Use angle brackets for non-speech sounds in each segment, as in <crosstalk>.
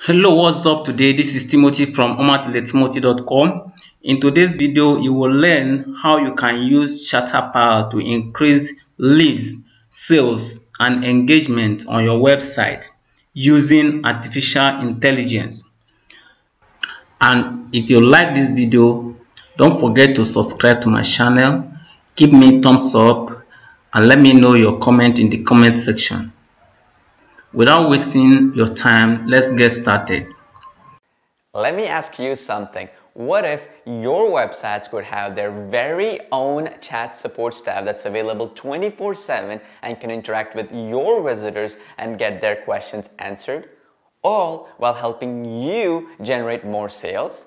hello what's up today this is timothy from omatletimothy.com in today's video you will learn how you can use chatterpal to increase leads sales and engagement on your website using artificial intelligence and if you like this video don't forget to subscribe to my channel give me thumbs up and let me know your comment in the comment section Without wasting your time, let's get started. Let me ask you something. What if your websites could have their very own chat support staff that's available 24 7 and can interact with your visitors and get their questions answered, all while helping you generate more sales?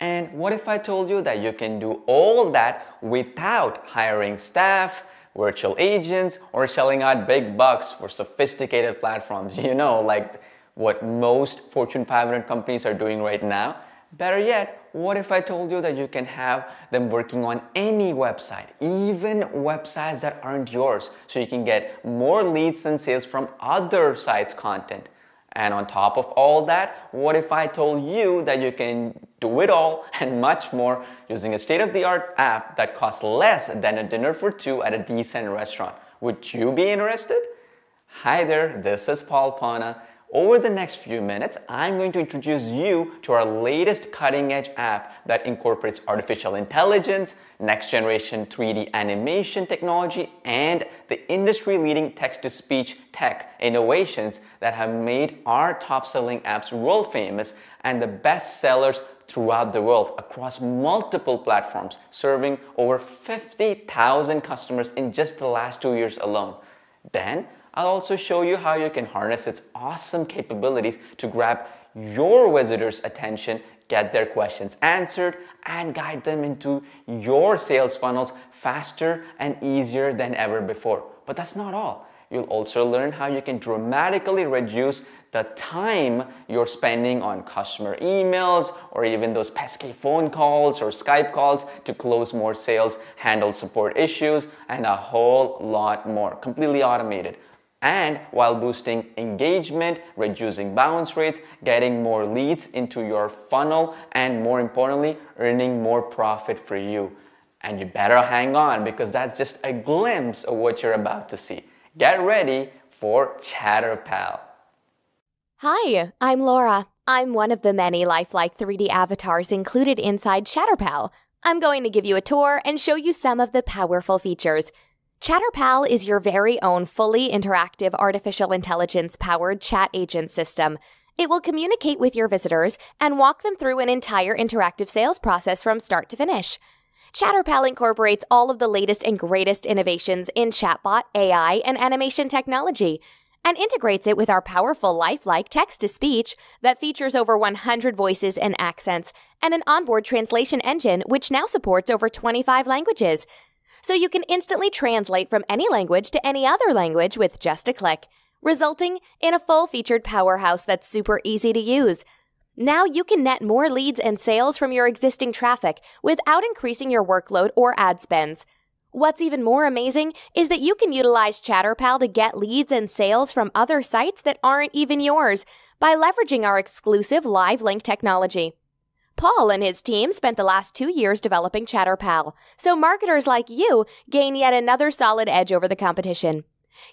And what if I told you that you can do all that without hiring staff, virtual agents or selling out big bucks for sophisticated platforms, <laughs> you know, like what most Fortune 500 companies are doing right now. Better yet, what if I told you that you can have them working on any website, even websites that aren't yours, so you can get more leads and sales from other sites' content? And on top of all that, what if I told you that you can do it all <laughs> and much more using a state-of-the-art app that costs less than a dinner for two at a decent restaurant? Would you be interested? Hi there, this is Paul Pana over the next few minutes, I'm going to introduce you to our latest cutting edge app that incorporates artificial intelligence, next generation 3D animation technology, and the industry leading text to speech tech innovations that have made our top selling apps world famous and the best sellers throughout the world across multiple platforms, serving over 50,000 customers in just the last two years alone. Then, I'll also show you how you can harness its awesome capabilities to grab your visitors' attention, get their questions answered, and guide them into your sales funnels faster and easier than ever before. But that's not all. You'll also learn how you can dramatically reduce the time you're spending on customer emails or even those pesky phone calls or Skype calls to close more sales, handle support issues, and a whole lot more. Completely automated and while boosting engagement, reducing bounce rates, getting more leads into your funnel, and more importantly, earning more profit for you. And you better hang on because that's just a glimpse of what you're about to see. Get ready for ChatterPal. Hi, I'm Laura. I'm one of the many lifelike 3D avatars included inside ChatterPal. I'm going to give you a tour and show you some of the powerful features. ChatterPal is your very own fully interactive artificial intelligence powered chat agent system. It will communicate with your visitors and walk them through an entire interactive sales process from start to finish. ChatterPal incorporates all of the latest and greatest innovations in chatbot, AI, and animation technology, and integrates it with our powerful lifelike text to speech that features over 100 voices and accents, and an onboard translation engine which now supports over 25 languages so you can instantly translate from any language to any other language with just a click, resulting in a full featured powerhouse that's super easy to use. Now you can net more leads and sales from your existing traffic without increasing your workload or ad spends. What's even more amazing is that you can utilize ChatterPal to get leads and sales from other sites that aren't even yours by leveraging our exclusive live link technology. Paul and his team spent the last two years developing ChatterPal, so marketers like you gain yet another solid edge over the competition.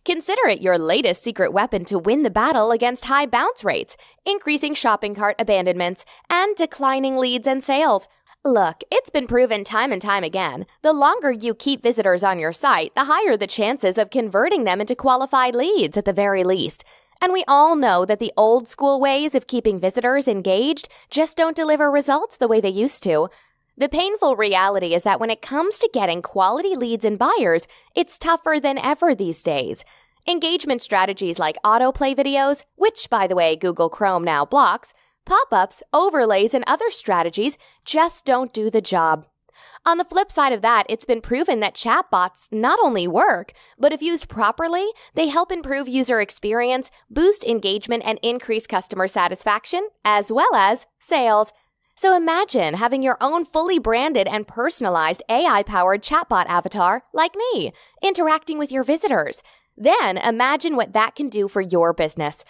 Consider it your latest secret weapon to win the battle against high bounce rates, increasing shopping cart abandonments, and declining leads and sales. Look, it's been proven time and time again the longer you keep visitors on your site, the higher the chances of converting them into qualified leads at the very least. And we all know that the old school ways of keeping visitors engaged just don't deliver results the way they used to. The painful reality is that when it comes to getting quality leads and buyers, it's tougher than ever these days. Engagement strategies like autoplay videos, which, by the way, Google Chrome now blocks, pop ups, overlays, and other strategies just don't do the job. On the flip side of that, it's been proven that chatbots not only work, but if used properly, they help improve user experience, boost engagement, and increase customer satisfaction, as well as sales. So imagine having your own fully branded and personalized AI powered chatbot avatar, like me, interacting with your visitors. Then imagine what that can do for your business.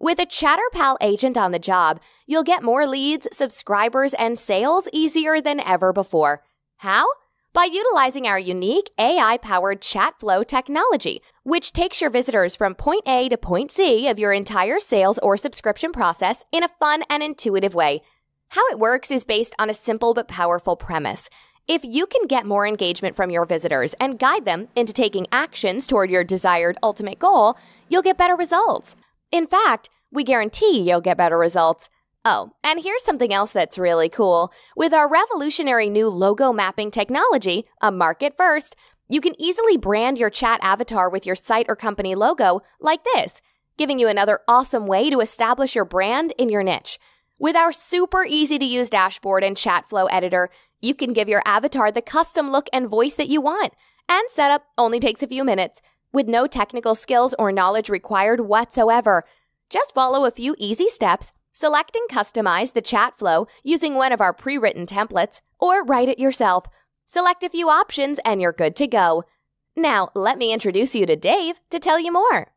With a ChatterPal agent on the job, you'll get more leads, subscribers, and sales easier than ever before. How? By utilizing our unique AI powered chat flow technology, which takes your visitors from point A to point Z of your entire sales or subscription process in a fun and intuitive way. How it works is based on a simple but powerful premise. If you can get more engagement from your visitors and guide them into taking actions toward your desired ultimate goal, you'll get better results. In fact, we guarantee you'll get better results. Oh, and here's something else that's really cool. With our revolutionary new logo mapping technology, a market first, you can easily brand your chat avatar with your site or company logo like this, giving you another awesome way to establish your brand in your niche. With our super easy to use dashboard and chat flow editor, you can give your avatar the custom look and voice that you want. And setup only takes a few minutes, with no technical skills or knowledge required whatsoever. Just follow a few easy steps Select and customize the chat flow using one of our pre written templates or write it yourself. Select a few options and you're good to go. Now, let me introduce you to Dave to tell you more.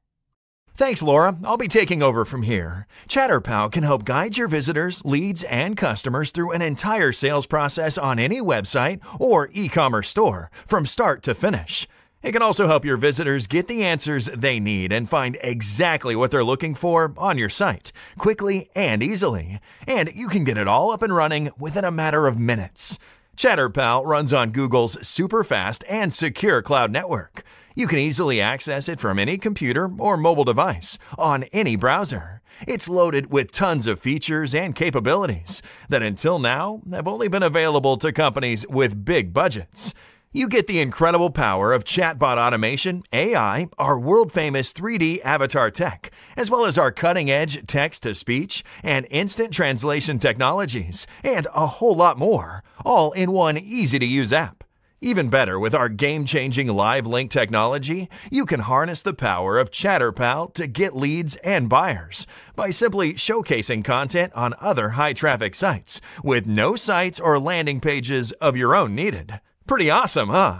Thanks, Laura. I'll be taking over from here. ChatterPow can help guide your visitors, leads, and customers through an entire sales process on any website or e commerce store from start to finish. It can also help your visitors get the answers they need and find exactly what they're looking for on your site quickly and easily. And you can get it all up and running within a matter of minutes. ChatterPal runs on Google's super fast and secure cloud network. You can easily access it from any computer or mobile device on any browser. It's loaded with tons of features and capabilities that until now have only been available to companies with big budgets. You get the incredible power of chatbot automation, AI, our world famous 3D avatar tech, as well as our cutting edge text to speech and instant translation technologies, and a whole lot more, all in one easy to use app. Even better, with our game changing Live Link technology, you can harness the power of ChatterPal to get leads and buyers by simply showcasing content on other high traffic sites with no sites or landing pages of your own needed. Pretty awesome, huh?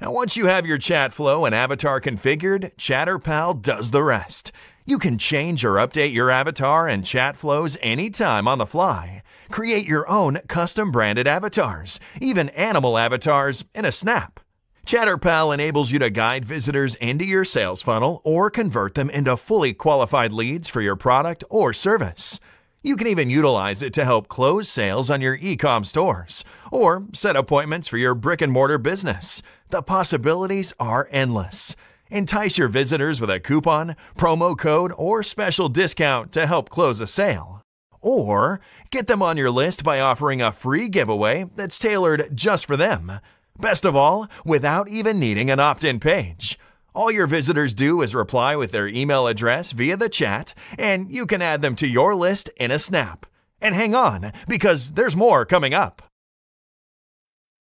Now, once you have your chat flow and avatar configured, ChatterPal does the rest. You can change or update your avatar and chat flows anytime on the fly. Create your own custom branded avatars, even animal avatars, in a snap. ChatterPal enables you to guide visitors into your sales funnel or convert them into fully qualified leads for your product or service. You can even utilize it to help close sales on your e-com stores or set appointments for your brick and mortar business. The possibilities are endless. Entice your visitors with a coupon, promo code, or special discount to help close a sale. Or get them on your list by offering a free giveaway that's tailored just for them. Best of all, without even needing an opt-in page. All your visitors do is reply with their email address via the chat, and you can add them to your list in a snap. And hang on, because there's more coming up.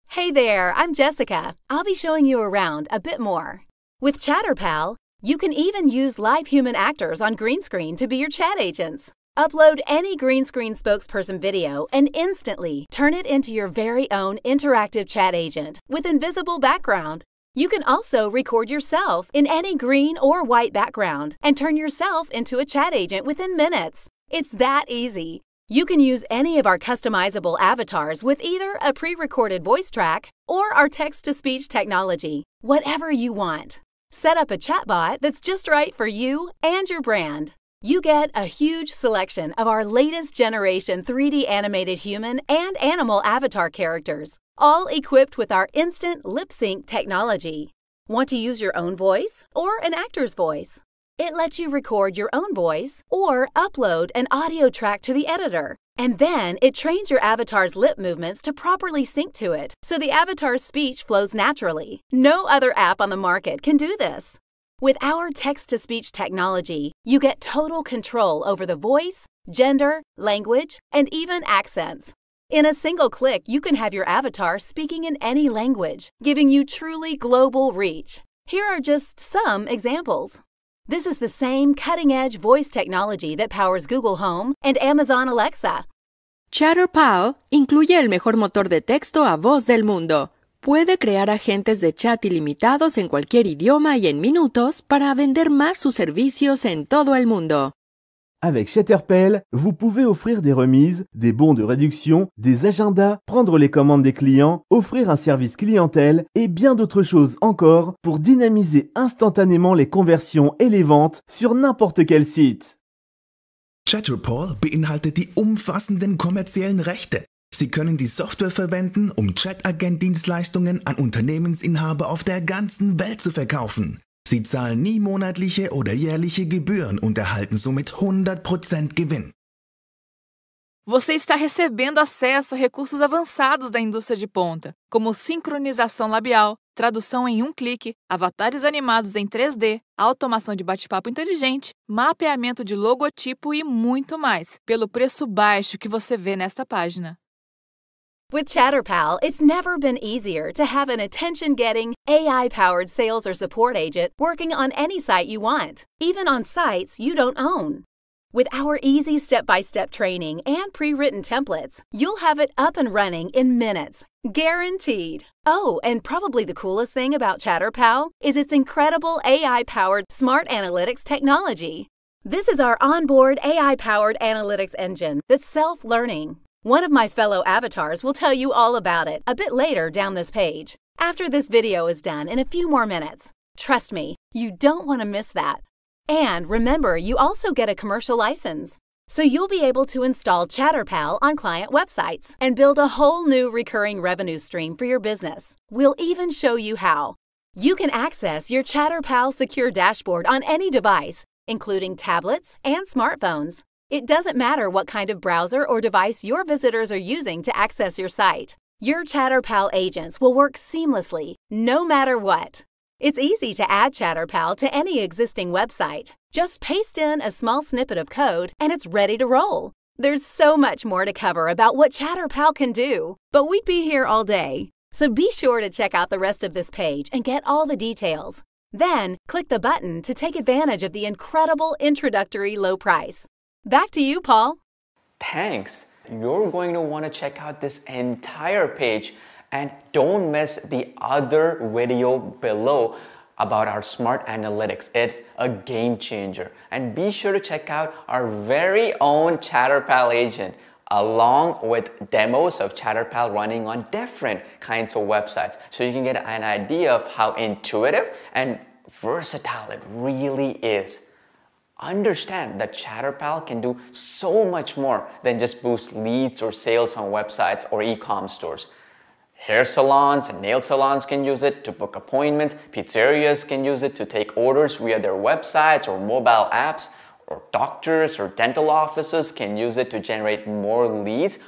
Hey there, I'm Jessica. I'll be showing you around a bit more. With ChatterPal, you can even use live human actors on green screen to be your chat agents. Upload any green screen spokesperson video and instantly turn it into your very own interactive chat agent with invisible background you can also record yourself in any green or white background and turn yourself into a chat agent within minutes. It's that easy. You can use any of our customizable avatars with either a pre-recorded voice track or our text-to-speech technology, whatever you want. Set up a chatbot that's just right for you and your brand. You get a huge selection of our latest generation 3D animated human and animal avatar characters, all equipped with our instant lip sync technology. Want to use your own voice or an actor's voice? It lets you record your own voice or upload an audio track to the editor. And then it trains your avatar's lip movements to properly sync to it, so the avatar's speech flows naturally. No other app on the market can do this. With our text to speech technology, you get total control over the voice, gender, language, and even accents. In a single click, you can have your avatar speaking in any language, giving you truly global reach. Here are just some examples. This is the same cutting-edge voice technology that powers Google Home and Amazon Alexa. ChatterPal incluye el mejor motor de texto a voz del mundo. Puede crear agentes de chat ilimitados en cualquier idioma y en minutos para vender más sus servicios en todo el mundo. Avec Shatterpel, vous pouvez offrir des remises, des bons de réduction, des agendas, prendre les commandes des clients, offrir un service clientèle et bien d'autres choses encore pour dynamiser instantanément les conversions et les ventes sur n'importe quel site. Chatterpal beinhaltet die umfassenden kommerziellen Rechte. Sie können die Software verwenden, um Chat-Agent-Dienstleistungen an Unternehmensinhaber auf der ganzen Welt zu verkaufen. Sie zahlen nie monatliche oder jährliche Gebühren und erhalten somit 100% Gewinn. Você está recebendo acesso a recursos avançados da indústria de ponta, como sincronização labial, tradução em um clique, avatares animados em 3D, automação de bate-papo inteligente, mapeamento de logotipo e muito mais, pelo preço baixo que você vê nesta página. With ChatterPal, it's never been easier to have an attention getting, AI powered sales or support agent working on any site you want, even on sites you don't own. With our easy step by step training and pre written templates, you'll have it up and running in minutes, guaranteed. Oh, and probably the coolest thing about ChatterPal is its incredible AI powered smart analytics technology. This is our onboard AI powered analytics engine that's self learning one of my fellow avatars will tell you all about it a bit later down this page, after this video is done in a few more minutes. Trust me, you don't want to miss that. And remember, you also get a commercial license. So you'll be able to install ChatterPal on client websites and build a whole new recurring revenue stream for your business. We'll even show you how. You can access your ChatterPal secure dashboard on any device, including tablets and smartphones. It doesn't matter what kind of browser or device your visitors are using to access your site. Your ChatterPal agents will work seamlessly, no matter what. It's easy to add ChatterPal to any existing website. Just paste in a small snippet of code and it's ready to roll. There's so much more to cover about what ChatterPal can do, but we'd be here all day. So be sure to check out the rest of this page and get all the details. Then, click the button to take advantage of the incredible introductory low price. Back to you, Paul. Thanks. You're going to want to check out this entire page and don't miss the other video below about our smart analytics. It's a game changer. And be sure to check out our very own ChatterPal agent along with demos of ChatterPal running on different kinds of websites. So you can get an idea of how intuitive and versatile it really is understand that ChatterPal can do so much more than just boost leads or sales on websites or e-com stores. Hair salons and nail salons can use it to book appointments, pizzerias can use it to take orders via their websites or mobile apps, or doctors or dental offices can use it to generate more leads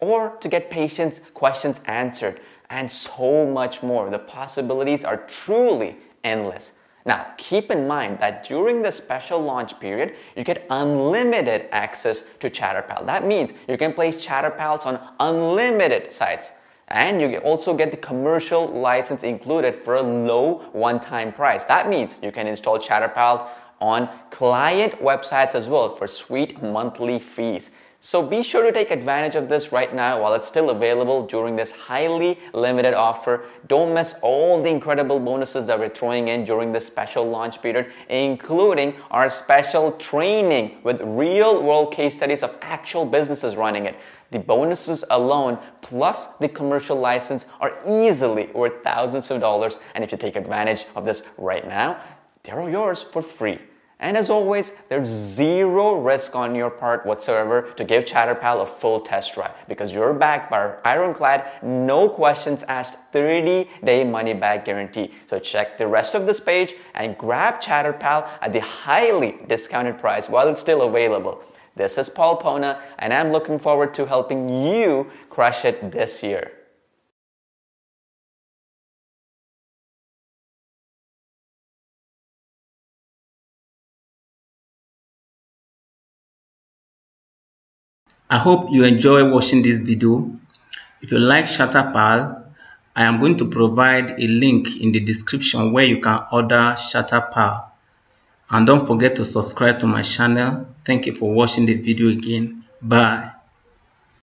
or to get patients' questions answered, and so much more. The possibilities are truly endless. Now, keep in mind that during the special launch period, you get unlimited access to ChatterPal. That means you can place ChatterPals on unlimited sites. And you also get the commercial license included for a low one-time price. That means you can install ChatterPal on client websites as well for sweet monthly fees. So be sure to take advantage of this right now while it's still available during this highly limited offer. Don't miss all the incredible bonuses that we're throwing in during this special launch period, including our special training with real world case studies of actual businesses running it. The bonuses alone plus the commercial license are easily worth thousands of dollars. And if you take advantage of this right now, they're all yours for free. And as always, there's zero risk on your part whatsoever to give ChatterPal a full test drive because you're backed by Ironclad, no questions asked 30-day money-back guarantee. So check the rest of this page and grab ChatterPal at the highly discounted price while it's still available. This is Paul Pona and I'm looking forward to helping you crush it this year. I hope you enjoy watching this video. If you like Shatterpal, I am going to provide a link in the description where you can order Shatterpal. And don't forget to subscribe to my channel. Thank you for watching the video again. Bye.